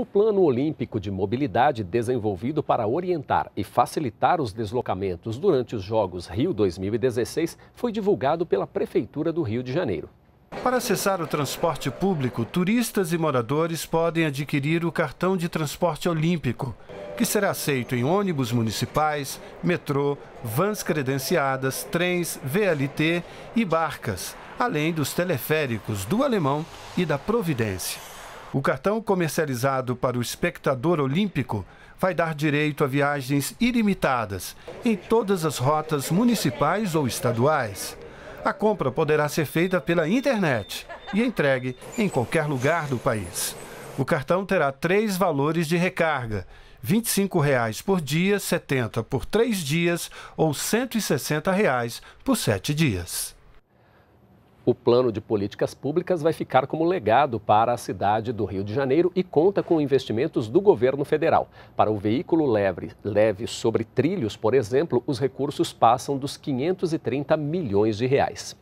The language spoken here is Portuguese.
O Plano Olímpico de Mobilidade, desenvolvido para orientar e facilitar os deslocamentos durante os Jogos Rio 2016, foi divulgado pela Prefeitura do Rio de Janeiro. Para acessar o transporte público, turistas e moradores podem adquirir o cartão de transporte olímpico, que será aceito em ônibus municipais, metrô, vans credenciadas, trens, VLT e barcas, além dos teleféricos do Alemão e da Providência. O cartão comercializado para o espectador olímpico vai dar direito a viagens ilimitadas em todas as rotas municipais ou estaduais. A compra poderá ser feita pela internet e entregue em qualquer lugar do país. O cartão terá três valores de recarga: R$ 25,00 por dia, R$ 70 por três dias ou R$ 160,00 por sete dias. O plano de políticas públicas vai ficar como legado para a cidade do Rio de Janeiro e conta com investimentos do governo federal. Para o veículo leve, leve sobre trilhos, por exemplo, os recursos passam dos 530 milhões de reais.